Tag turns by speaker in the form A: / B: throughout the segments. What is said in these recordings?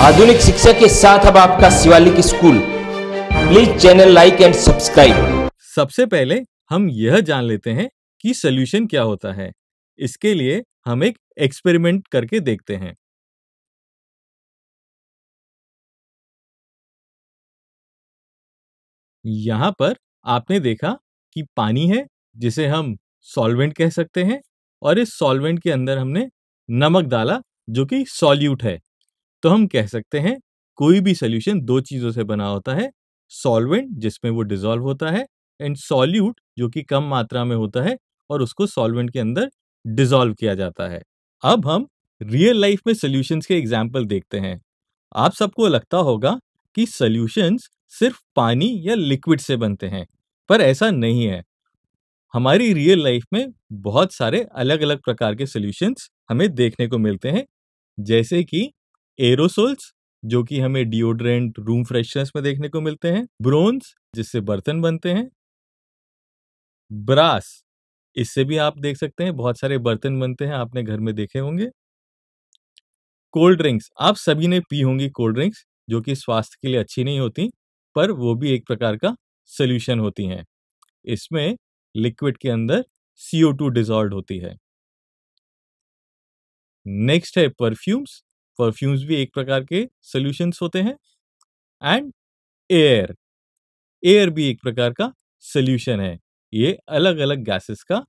A: आधुनिक शिक्षा के साथ अब आपका Shivalik school please channel like and subscribe सबसे पहले हम यह जान लेते हैं कि सोल्यूशन क्या होता है इसके लिए हम एक एक्सपेरिमेंट करके देखते हैं यहाँ पर आपने देखा कि पानी है जिसे हम सॉल्वेंट कह सकते हैं और इस सॉल्वेंट के अंदर हमने नमक डाला जो कि सॉल्यूट है तो हम कह सकते हैं कोई भी सोल्यूशन दो चीजों से बना होता है सॉल्वेंट जिसमें वो डिजोल्व होता है एंड सॉल्यूट जो कि कम मात्रा में होता है और उसको सॉल्वेंट के अंदर डिजोल्व किया जाता है अब हम रियल लाइफ में सोल्यूशंस के एग्जाम्पल देखते हैं आप सबको लगता होगा कि सोल्यूशंस सिर्फ पानी या लिक्विड से बनते हैं पर ऐसा नहीं है हमारी रियल लाइफ में बहुत सारे अलग अलग प्रकार के सोल्यूशंस हमें देखने को मिलते हैं जैसे कि एरोसोल्स जो कि हमें डिओड्रेंट रूम फ्रेशनर्स में देखने को मिलते हैं ब्रोन्स जिससे बर्तन बनते हैं ब्रास इससे भी आप देख सकते हैं बहुत सारे बर्तन बनते हैं आपने घर में देखे होंगे कोल्ड ड्रिंक्स आप सभी ने पी होंगी कोल्ड ड्रिंक्स जो कि स्वास्थ्य के लिए अच्छी नहीं होती पर वो भी एक प्रकार का सोल्यूशन होती हैं इसमें लिक्विड के अंदर सीओ डिजॉल्व होती है नेक्स्ट है परफ्यूम्स परफ्यूम्स भी एक प्रकार के सोल्यूशंस होते हैं एंड एयर एयर भी एक प्रकार का सोल्यूशन है ये अलग अलग गैसेस का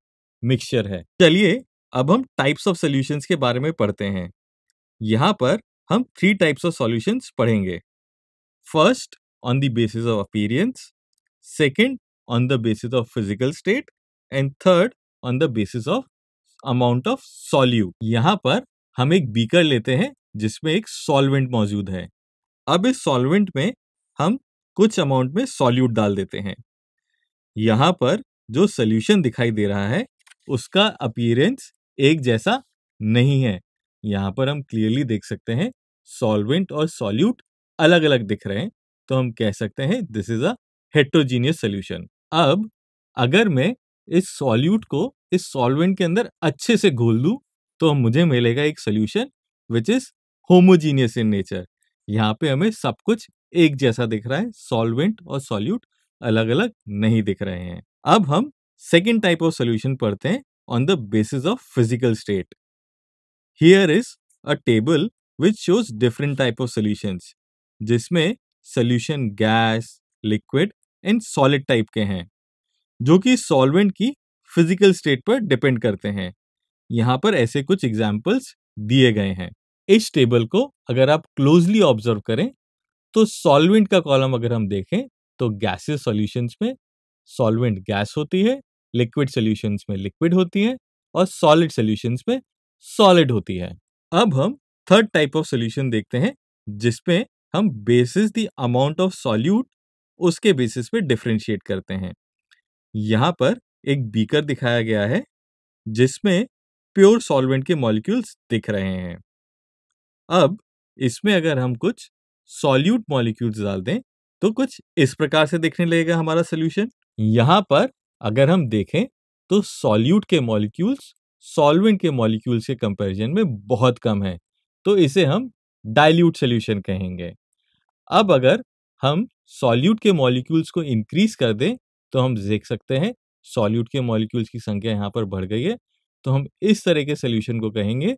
A: मिक्सचर है चलिए अब हम टाइप्स ऑफ सोल्यूशंस के बारे में पढ़ते हैं यहाँ पर हम थ्री टाइप्स ऑफ सॉल्यूशंस पढ़ेंगे first on the basis of appearance second on the basis of physical state and third on the basis of amount of solute यहाँ पर हम एक बीकर लेते हैं जिसमें एक सॉल्वेंट मौजूद है अब इस सॉल्वेंट में हम कुछ अमाउंट में सॉल्यूट डाल देते हैं यहां पर जो सॉल्यूशन दिखाई दे रहा है उसका अपीयरेंस एक जैसा नहीं है यहां पर हम क्लियरली देख सकते हैं सॉल्वेंट और सॉल्यूट अलग अलग दिख रहे हैं तो हम कह सकते हैं this is a heterogeneous solution अब अगर मैं इस सॉल्यूट को इस सॉल्वेंट के अंदर अच्छे से घोल दूं तो मुझे मिलेगा एक solution which is homogeneous in nature यहाँ पे हमें सब कुछ एक जैसा दिख रहा है सॉल्वेंट और सॉल्यूट अलग अलग नहीं दिख रहे हैं अब हम सेकेंड टाइप ऑफ सोल्यूशन पढ़ते हैं on the basis of physical state here is a table which shows different type of solution जिसमें solution gas liquid and solid type के हैं जो कि सॉल्वेंट की फिजिकल स्टेट पर डिपेंड करते हैं यहाँ पर ऐसे कुछ एग्जाम्पल्स दिए गए हैं इस टेबल को अगर आप क्लोजली ऑब्जर्व करें तो सॉल्वेंट का कॉलम अगर हम देखें तो गैसेस सॉल्यूशंस में सॉल्वेंट गैस होती है लिक्विड सॉल्यूशंस में लिक्विड होती है और सॉलिड सॉल्यूशंस में सॉलिड होती है अब हम थर्ड टाइप ऑफ सॉल्यूशन देखते हैं जिसमें हम basis the amount of solute उसके बेसिस पे डिफ्रेंशिएट करते हैं यहाँ पर एक बीकर दिखाया गया है जिसमें प्योर सॉल्वेंट के मॉलिक्यूल्स दिख रहे हैं अब इसमें अगर हम कुछ सॉल्यूट मॉलिक्यूल्स डाल दें तो कुछ इस प्रकार से दिखने लगेगा हमारा सोल्यूशन यहाँ पर अगर हम देखें तो सॉल्यूट के मॉलिक्यूल्स सॉल्वेंट के मॉलिक्यूल्स के कंपैरिजन में बहुत कम है तो इसे हम डाइल्यूट सोल्यूशन कहेंगे अब अगर हम सॉल्यूट के मॉलिक्यूल्स को इंक्रीज कर दें तो हम देख सकते हैं सॉल्यूट के मॉलिक्यूल्स की संख्या यहाँ पर बढ़ गई है तो हम इस तरह के सोल्यूशन को कहेंगे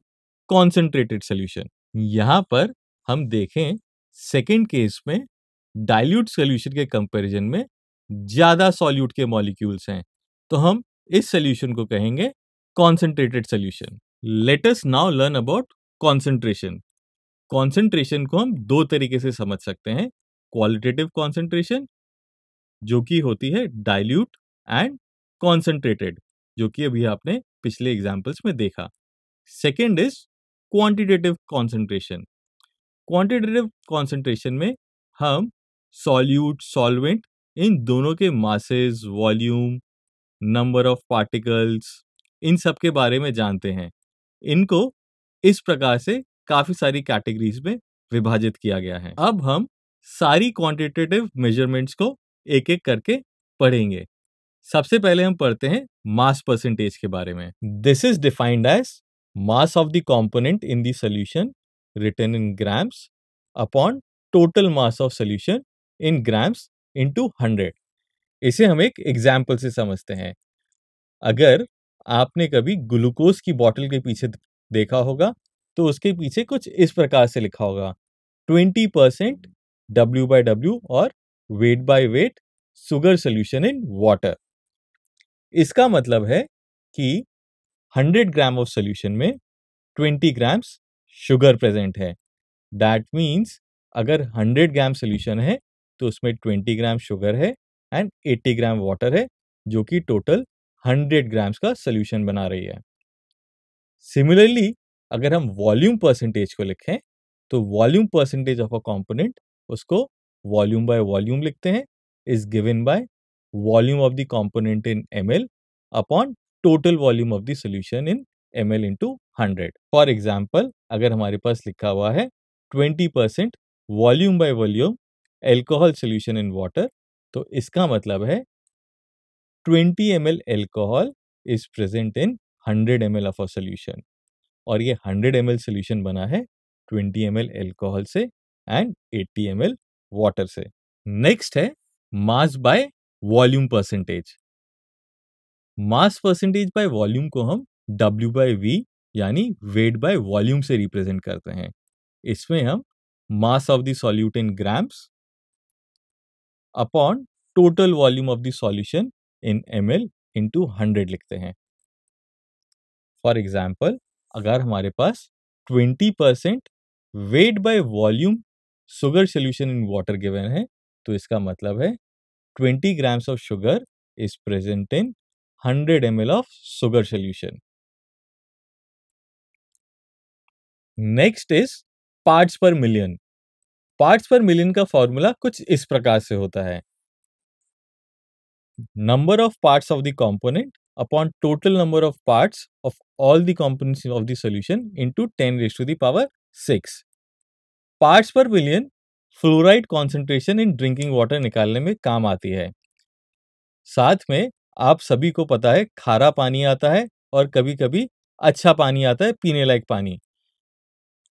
A: कॉन्सेंट्रेटेड सोल्यूशन यहां पर हम देखें सेकेंड केस में डाइल्यूट सोल्यूशन के कंपेरिजन में ज़्यादा सॉल्यूट के मॉलिक्यूल्स हैं तो हम इस सोल्यूशन को कहेंगे concentrated solution let's now learn about concentration concentration को हम दो तरीके से समझ सकते हैं क्वालिटेटिव कॉन्सेंट्रेशन जो कि होती है डाइल्यूट एंड कॉन्सेंट्रेटेड जो कि अभी आपने पिछले एग्जाम्पल्स में देखा second is quantitative concentration quantitative concentration में हम सॉल्यूट सॉल्वेंट इन दोनों के masses volume number of particles इन सब के बारे में जानते हैं इनको इस प्रकार से काफ़ी सारी कैटेगरीज में विभाजित किया गया है अब हम सारी क्वांटिटेटिव मेजरमेंट्स को एक एक करके पढ़ेंगे सबसे पहले हम पढ़ते हैं मास परसेंटेज के बारे में this is defined as mass of the component in the solution written in grams upon total mass of solution in grams into hundred इसे हम एक एग्जाम्पल से समझते हैं अगर आपने कभी ग्लूकोज की बॉटल के पीछे देखा होगा तो उसके पीछे कुछ इस प्रकार से लिखा होगा twenty percent W by W और weight by weight sugar solution in water इसका मतलब है कि 100 ग्राम ऑफ सोल्यूशन में 20 ग्राम्स शुगर प्रेजेंट है दैट मीन्स अगर 100 ग्राम सोल्यूशन है तो उसमें 20 ग्राम शुगर है एंड 80 ग्राम वाटर है जो कि टोटल 100 ग्राम्स का सोल्यूशन बना रही है सिमिलरली अगर हम वॉल्यूम परसेंटेज को लिखें तो volume percentage of a component उसको वॉल्यूम बाय वॉल्यूम लिखते हैं is given by volume of volume of the component in ml upon total volume of in M L into hundred for example अगर हमारे पास लिखा हुआ है twenty percent volume by volume alcohol solution in water तो इसका मतलब है twenty M L alcohol is present in hundred M L of a solution और ये हंड्रेड एम एल सोल्यूशन बना है ट्वेंटी एम एल एल्कोहल से and eighty M L water से नेक्स्ट है mass by volume percentage mass percentage by volume को हम W by V यानी वेट बाय वॉल्यूम से रिप्रेजेंट करते हैं इसमें हम mass of the solute in grams upon total volume of the solution in M L into hundred लिखते हैं फॉर एग्जाम्पल अगर हमारे पास twenty percent weight by volume sugar solution in water given है तो इसका मतलब है 20 grams of sugar is present in 100 ml of sugar solution. Next is parts per million Parts per million का फॉर्मूला कुछ इस प्रकार से होता है number of parts of the component upon total number of parts of all the components of the solution into 10 raise to the power 6 parts per million fluoride concentration in drinking water निकालने में काम आती है साथ में आप सभी को पता है खारा पानी आता है और कभी कभी अच्छा पानी आता है पीने लायक पानी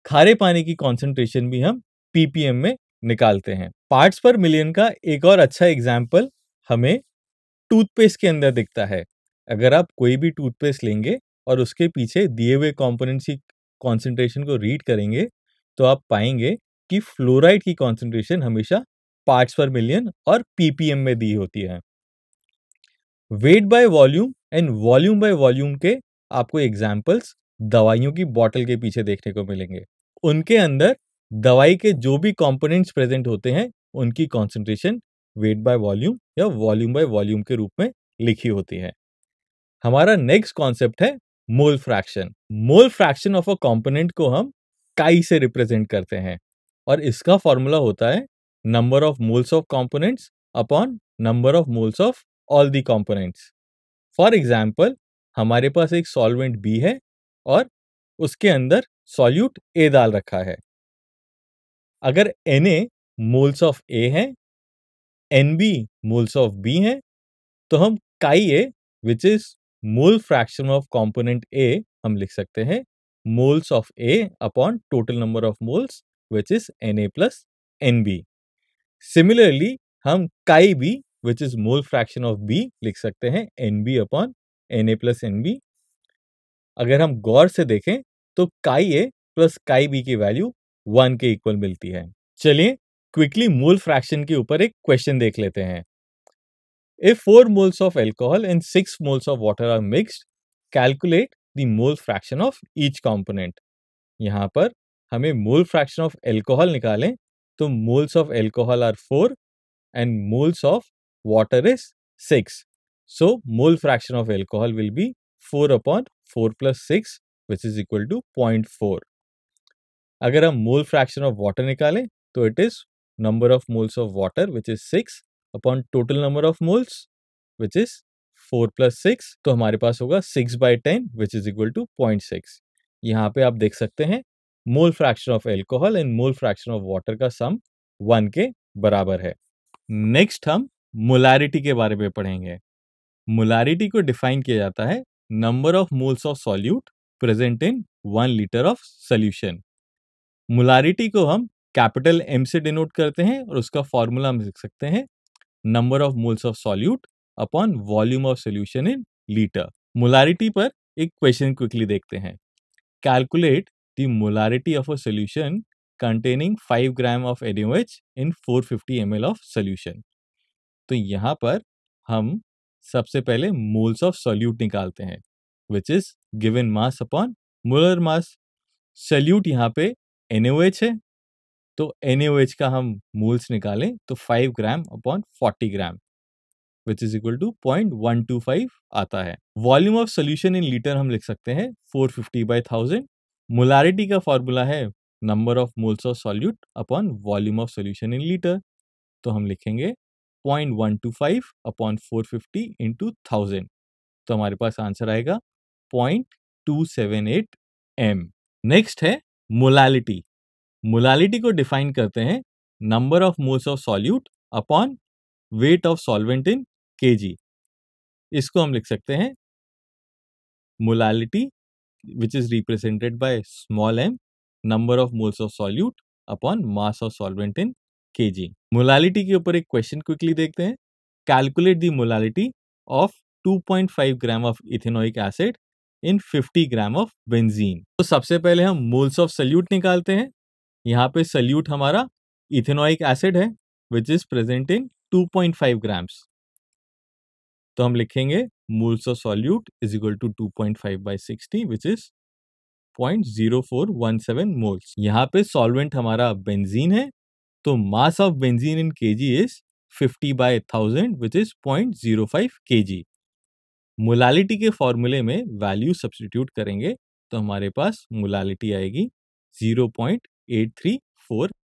A: खारे पानी की कॉन्सेंट्रेशन भी हम पीपीएम में निकालते हैं पार्ट्स पर मिलियन का एक और अच्छा एग्जाम्पल हमें टूथपेस्ट के अंदर दिखता है अगर आप कोई भी टूथपेस्ट लेंगे और उसके पीछे दिए हुए कॉम्पोनेंट्स की कॉन्सेंट्रेशन को रीड करेंगे तो आप पाएंगे कि फ्लोराइड की कॉन्सेंट्रेशन हमेशा पार्ट्स पर मिलियन और पीपीएम में दी होती है weight by volume and volume by volume के आपको एग्जाम्पल्स दवाइयों की बॉटल के पीछे देखने को मिलेंगे उनके अंदर दवाई के जो भी कंपोनेंट्स प्रेजेंट होते हैं उनकी कॉन्सेंट्रेशन वेट बाय वॉल्यूम या वॉल्यूम बाय वॉल्यूम के रूप में लिखी होती है हमारा नेक्स्ट कॉन्सेप्ट है mole fraction mole fraction of a component को हम काई से रिप्रेजेंट करते हैं और इसका फॉर्मूला होता है number of moles of components upon number of moles of all the components for example हमारे पास एक सॉल्वेंट बी है और उसके अंदर सॉल्यूट ए डाल रखा है अगर N A moles of A है N B moles of B है तो हम chi A which is mole fraction of component A हम लिख सकते हैं moles of A upon total number of moles which is N A plus N B similarly हम chi B which is mole fraction of B लिख सकते हैं N B upon N A plus N B अगर हम गौर से देखें तो chi A plus chi B की वैल्यू वन के इक्वल मिलती है चलिए क्विकली मोल फ्रैक्शन के ऊपर एक क्वेश्चन देख लेते हैं If four moles of alcohol and six moles of water are mixed calculate the mole fraction of each component यहाँ पर हमें मोल फ्रैक्शन ऑफ एल्कोहल निकालें तो moles of alcohol are four and moles of water is six so mole fraction of alcohol will be four upon four plus six which is equal to point four अगर हम mole fraction of water निकालें तो it is number of moles of water which is six upon total number of moles which is four plus six तो हमारे पास होगा six by ten which is equal to point six यहाँ पे आप देख सकते हैं mole fraction of alcohol and mole fraction of water का सम वन के बराबर है नेक्स्ट हम मोलारिटी के बारे में पढ़ेंगे मोलारिटी को डिफाइन किया जाता है number of moles of solute present in one litre of solution molarity को हम कैपिटल एम से डिनोट करते हैं और उसका फॉर्मूला हम लिख सकते हैं number of moles of solute upon volume of solution in litre molarity पर एक क्वेश्चन क्विकली देखते हैं calculate the molarity of a solution containing 5 gram of NaOH in 450 ml of solution. तो यहाँ पर हम सबसे पहले मोल्स ऑफ सॉल्यूट निकालते हैं which is given mass upon molar mass solute यहाँ पे NaOH है तो NaOH का हम मोल्स निकालें तो 5 gram upon 40 gram which is equal to point one two five आता है volume of solution in litre हम लिख सकते हैं four fifty by thousand molarity का फॉर्मूला है number of moles of solute upon volume of solution in litre तो हम लिखेंगे point one two five upon four fifty into thousand तो हमारे पास आंसर आएगा point two seven eight M next है मोलालिटी मोलालिटी को डिफाइन करते हैं number of moles of solute upon weight of solvent in G इसको हम लिख सकते हैं molality which is represented by small m number of moles of solute upon mass of solvent in kg molality के ऊपर एक क्वेश्चन क्विकली देखते हैं calculate the molality of 2.5 gram of ethanoic acid in 50 gram of benzene तो सबसे पहले हम moles of solute निकालते हैं यहाँ पे सल्यूट हमारा इथेनोइक एसिड है which is present in 2.5 grams तो हम लिखेंगे moles of solute is equal to 2.5 by 60 which is 0.0417 moles यहाँ पे solvent हमारा benzene है तो mass of benzene in K G is fifty by thousand which is point zero five K G molality के फॉर्मूले में वैल्यू सब्सटीट्यूट करेंगे तो हमारे पास मोलालिटी आएगी zero point eight three four